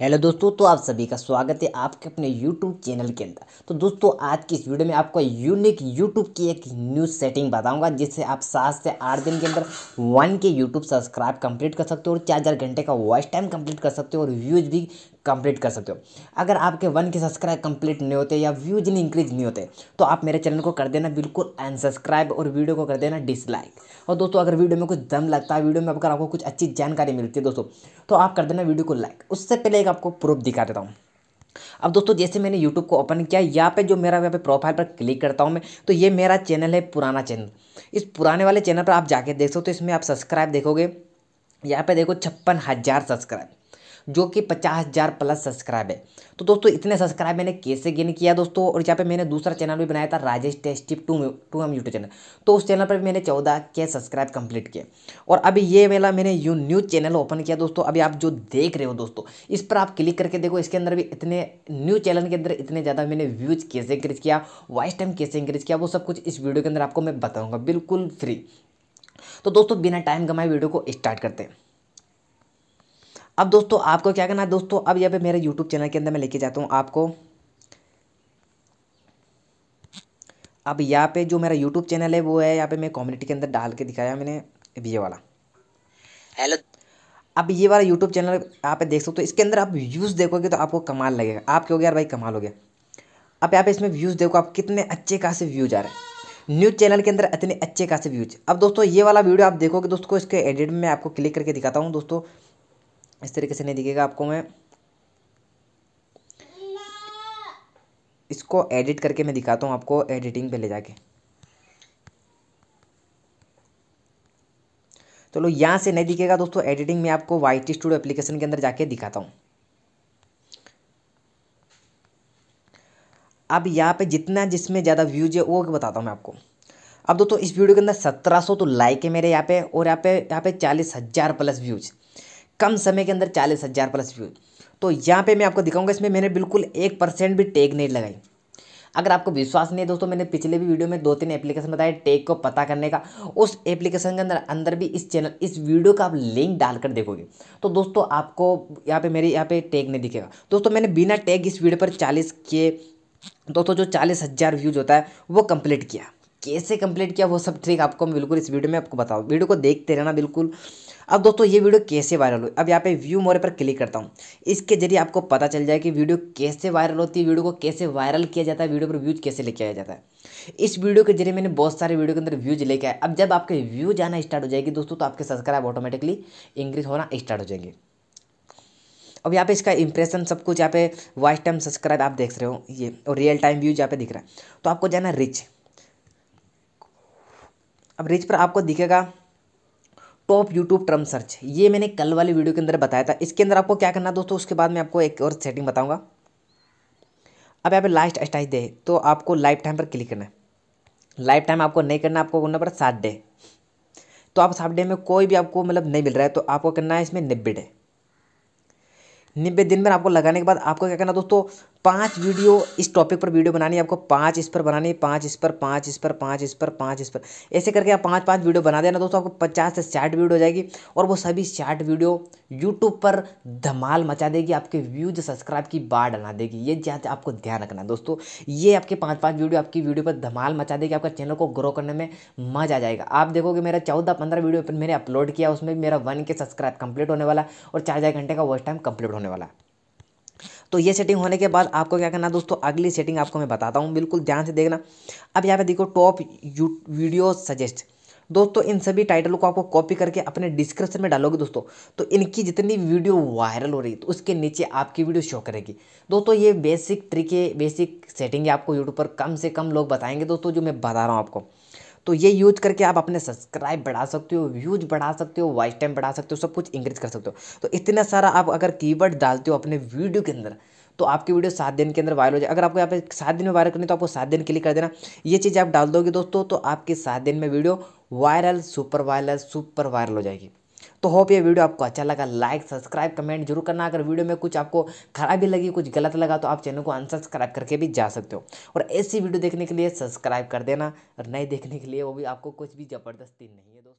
hello दोस्तों तो आप सभी का स्वागत है आपके अपने यूट्यूब चैनल के अंदर तो दोस्तों आज की इस वीडियो में आपको यूनिक यूट्यूब की एक न्यूज़ सेटिंग बताऊंगा जिससे आप सात से आठ दिन के अंदर वन के यूट्यूब सब्सक्राइब कंप्लीट कर सकते हो और चार हज़ार घंटे का वॉच टाइम कंप्लीट कर सकते हो और व्यूज़ भी कंप्लीट कर सकते हो अगर आपके वन के सब्सक्राइब कंप्लीट नहीं होते या व्यूज नहीं इंक्रीज नहीं होते तो आप मेरे चैनल को कर देना बिल्कुल अनसब्सक्राइब और वीडियो को कर देना डिसलाइक और दोस्तों अगर वीडियो में कुछ दम लगता है वीडियो में अगर आपको कुछ अच्छी जानकारी मिलती है दोस्तों तो आप कर देना वीडियो को लाइक उससे पहले एक आपको प्रूफ दिखा देता हूँ अब दोस्तों जैसे मैंने यूट्यूब को ओपन किया यहाँ पे जो मेरा यहाँ पे प्रोफाइल पर क्लिक करता हूँ मैं तो ये मेरा चैनल है पुराना चैनल इस पुराने वाले चैनल पर आप जाके देख सकते हो तो इसमें आप सब्सक्राइब देखोगे यहाँ पे देखो छप्पन हज़ार सब्सक्राइब जो कि पचास हज़ार प्लस सब्सक्राइब है तो दोस्तों इतने सब्सक्राइब मैंने कैसे गेन किया दोस्तों और यहाँ पे मैंने दूसरा चैनल भी बनाया था Rajesh tip two two M YouTube channel तो उस चैनल पर भी मैंने चौदह के सब्सक्राइब कंप्लीट किए और अभी ये वाला मैंने यू न्यूज़ चैनल ओपन किया दोस्तों अभी आप जो देख रहे हो दोस्तों इस पर आप क्लिक करके देखो इसके अंदर भी इतने न्यू चैनल के अंदर इतने ज़्यादा मैंने व्यूज़ कैसे इंक्रीज किया वॉइस टाइम कैसे इंक्रीज किया वो सब कुछ इस वीडियो के अंदर आपको मैं बताऊँगा बिल्कुल फ्री तो दोस्तों बिना टाइम गमाए वीडियो को स्टार्ट करते हैं अब दोस्तों आपको क्या करना है दोस्तों अब यहाँ पे मेरे यूट्यूब चैनल के अंदर मैं लेके जाता हूँ आपको अब यहाँ पे जो मेरा यूट्यूब चैनल है वो है यहाँ पे मैं कम्युनिटी के अंदर डाल के दिखाया मैंने ये वाला हेलो अब ये वाला यूट्यूब चैनल आप देख सकते हो तो इसके अंदर आप व्यूज़ देखोगे तो आपको कमाल लगेगा आप क्यों यार भाई कमाल हो गया अब यहाँ पे इसमें व्यूज़ देखो आप कितने अच्छे खासे व्यूज आ रहे हैं न्यूज़ चैनल के अंदर इतने अच्छे खासे व्यूज अब दोस्तों ये वाला वीडियो आप देखोगे दोस्तों इसके एडिट में आपको क्लिक करके दिखाता हूँ दोस्तों इस तरीके से नहीं दिखेगा आपको मैं इसको एडिट करके मैं दिखाता हूँ आपको एडिटिंग पे ले जाके चलो लो यहाँ से नहीं दिखेगा दोस्तों एडिटिंग में आपको वाई टी स्टूडियो एप्लीकेशन के अंदर जाके दिखाता हूँ अब यहाँ पे जितना जिसमें ज़्यादा व्यूज है वो बताता हूँ मैं आपको अब दोस्तों इस वीडियो के अंदर सत्रह सौ तो लाइक है मेरे यहाँ पे और यहाँ पे यहाँ पे चालीस हज़ार प्लस व्यूज़ कम समय के अंदर चालीस हज़ार प्लस व्यू तो यहाँ पे मैं आपको दिखाऊंगा इसमें मैंने बिल्कुल एक परसेंट भी टैग नहीं लगाई अगर आपको विश्वास नहीं है दोस्तों मैंने पिछले भी वीडियो में दो तीन एप्लीकेशन बताए टैग को पता करने का उस एप्लीकेशन के अंदर अंदर भी इस चैनल इस वीडियो का आप लिंक डालकर देखोगे तो दोस्तों आपको यहाँ पे मेरे यहाँ पे टैग नहीं दिखेगा दोस्तों मैंने बिना टैग इस वीडियो पर चालीस के दोस्तों जो चालीस हज़ार व्यूज होता है वो कंप्लीट किया कैसे कंप्लीट किया वो सब ट्रिक आपको मैं बिल्कुल इस वीडियो में आपको बताऊँ वीडियो को देखते रहना बिल्कुल अब दोस्तों ये वीडियो कैसे वायरल हुई अब यहाँ पे व्यू मोरे पर क्लिक करता हूँ इसके जरिए आपको पता चल जाए कि वीडियो कैसे वायरल होती है वीडियो को कैसे वायरल किया जाता है वीडियो पर व्यूज कैसे लेके आया जाता है इस वीडियो के जरिए मैंने बहुत सारे वीडियो के अंदर व्यूज लेके आया अब जब आपके व्यूज आना स्टार्ट हो जाएगी दोस्तों तो आपके सब्सक्राइब ऑटोमेटिकली इंक्रीज होना स्टार्ट हो जाएंगे अब यहाँ पे इसका इंप्रेशन सब कुछ यहाँ पे वाइस टाइम सब्सक्राइब आप देख रहे हो ये और रियल टाइम व्यूज यहाँ पे दिख रहा है तो आपको जाना रिच अब रिच पर आपको दिखेगा टॉप यूट्यूब ट्रम सर्च ये मैंने कल वाली वीडियो के अंदर बताया था इसके अंदर आपको क्या करना दोस्तों उसके बाद मैं आपको एक और सेटिंग बताऊंगा अब यहाँ पे लास्ट स्टाइज डे तो आपको लाइफ टाइम पर क्लिक करना है लाइफ टाइम आपको नहीं करना आपको करना पड़ा सात डे तो आप सात डे में कोई भी आपको मतलब नहीं मिल रहा है तो आपको करना है इसमें नब्बे डे नब्बे दिन में आपको लगाने के बाद आपको क्या करना दोस्तों पांच वीडियो इस टॉपिक पर वीडियो बनानी है आपको पांच इस पर बनानी है पांच इस पर पांच इस पर पांच इस पर पांच इस पर ऐसे करके आप पांच पांच वीडियो बना देना दोस्तों आपको पचास से साठ वीडियो हो जाएगी और वो सभी साठ वीडियो यूट्यूब पर धमाल मचा देगी आपके व्यूज सब्सक्राइब की बाढ़ बना देगी ये चीज़ आपको ध्यान रखना दोस्तों ये आपके पाँच पाँच वीडियो आपकी वीडियो पर धमाल मचा देगी आपका चैनल को ग्रो करने में मजा आ जाएगा आप देखोगे मेरा चौदह पंद्रह वीडियो मैंने अपलोड किया उसमें मेरा वन के सब्सक्राइब कंप्लीट होने वाला और चार चार घंटे का वॉच टाइम कंप्लीट होने वाला है तो ये सेटिंग होने के बाद आपको क्या करना दोस्तों अगली सेटिंग आपको मैं बताता हूँ बिल्कुल ध्यान से देखना अब यहाँ पे देखो टॉप वीडियो सजेस्ट दोस्तों इन सभी टाइटल को आपको कॉपी करके अपने डिस्क्रिप्शन में डालोगे दोस्तों तो इनकी जितनी वीडियो वायरल हो रही है तो उसके नीचे आपकी वीडियो शो करेगी दोस्तों ये बेसिक ट्रिक है बेसिक सेटिंग है आपको यूट्यूब पर कम से कम लोग बताएंगे दोस्तों जो मैं बता रहा हूँ आपको तो ये यूज करके आप अपने सब्सक्राइब बढ़ा सकते हो व्यूज बढ़ा सकते हो वॉइस टाइम बढ़ा सकते हो सब कुछ इंक्रीज कर सकते हो तो इतना सारा आप अगर कीवर्ड डालते हो अपने वीडियो के अंदर तो आपकी वीडियो सात दिन के अंदर वायरल हो जाए अगर आपको यहाँ पे सात दिन में वायरल करनी तो आपको सात दिन के लिए कर देना ये चीज़ आप डाल दोगे दोस्तों तो आपके सात दिन में video viral super viral super viral हो जाएगी तो होप ये वीडियो आपको अच्छा लगा लाइक सब्सक्राइब कमेंट जरूर करना अगर वीडियो में कुछ आपको खराबी लगी कुछ गलत लगा तो आप चैनल को अनसब्सक्राइब करके भी जा सकते हो और ऐसी वीडियो देखने के लिए सब्सक्राइब कर देना और नए देखने के लिए वो भी आपको कुछ भी ज़बरदस्ती नहीं है